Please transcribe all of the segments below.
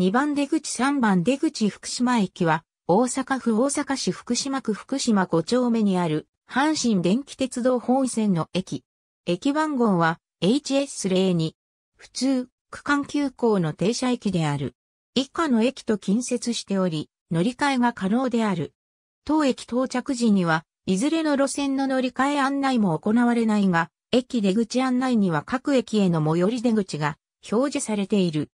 2番出口3番出口福島駅は、大阪府大阪市福島区福島5丁目にある、阪神電気鉄道本線の駅。駅番号は HS02。普通、区間急行の停車駅である。以下の駅と近接しており、乗り換えが可能である。当駅到着時には、いずれの路線の乗り換え案内も行われないが、駅出口案内には各駅への最寄り出口が表示されている。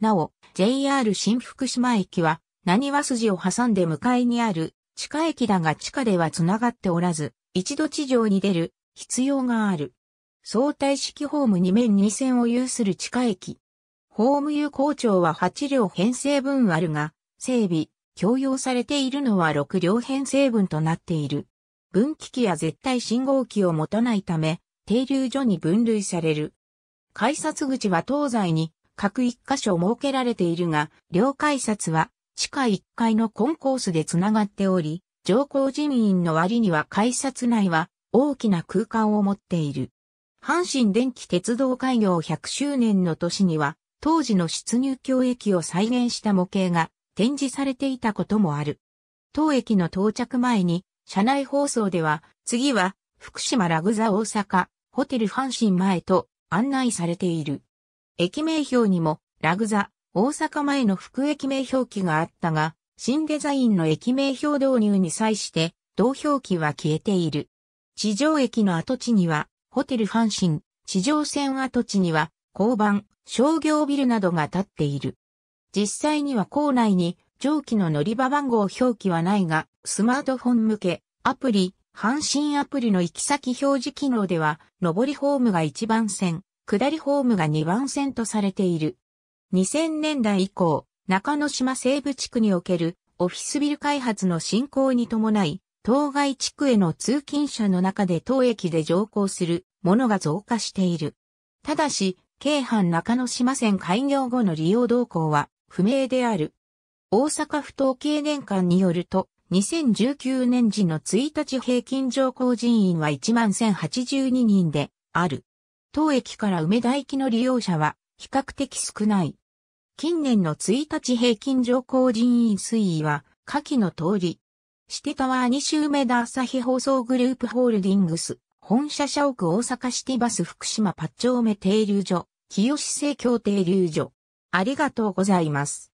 なお、JR 新福島駅は、何和筋を挟んで向かいにある地下駅だが地下では繋がっておらず、一度地上に出る必要がある。相対式ホーム2面2線を有する地下駅。ホーム有効長は8両編成分あるが、整備、共用されているのは6両編成分となっている。分岐器や絶対信号機を持たないため、停留所に分類される。改札口は東西に各1箇所設けられているが、両改札は地下1階のコンコースでつながっており、上皇人員の割には改札内は大きな空間を持っている。阪神電気鉄道開業100周年の年には、当時の出入境駅を再現した模型が展示されていたこともある。当駅の到着前に、車内放送では、次は、福島ラグザ大阪、ホテル阪神前と案内されている。駅名表にも、ラグザ、大阪前の副駅名表記があったが、新デザインの駅名表導入に際して、同表記は消えている。地上駅の跡地には、ホテル阪神、地上線跡地には、交番、商業ビルなどが建っている。実際には校内に上記の乗り場番号表記はないが、スマートフォン向け、アプリ、阪神アプリの行き先表示機能では、上りホームが一番線、下りホームが2番線とされている。2000年代以降、中野島西部地区におけるオフィスビル開発の進行に伴い、当該地区への通勤者の中で当駅で乗降するものが増加している。ただし、京阪中野島線開業後の利用動向は不明である。大阪府統計年間によると、2019年時の1日平均乗降人員は11,082人である。当駅から梅田行きの利用者は比較的少ない。近年の1日平均乗降人員推移は下記の通り。シティタワー西梅田朝日放送グループホールディングス、本社社屋大阪シティバス福島八丁目停留所、日吉生協停留所。ありがとうございます。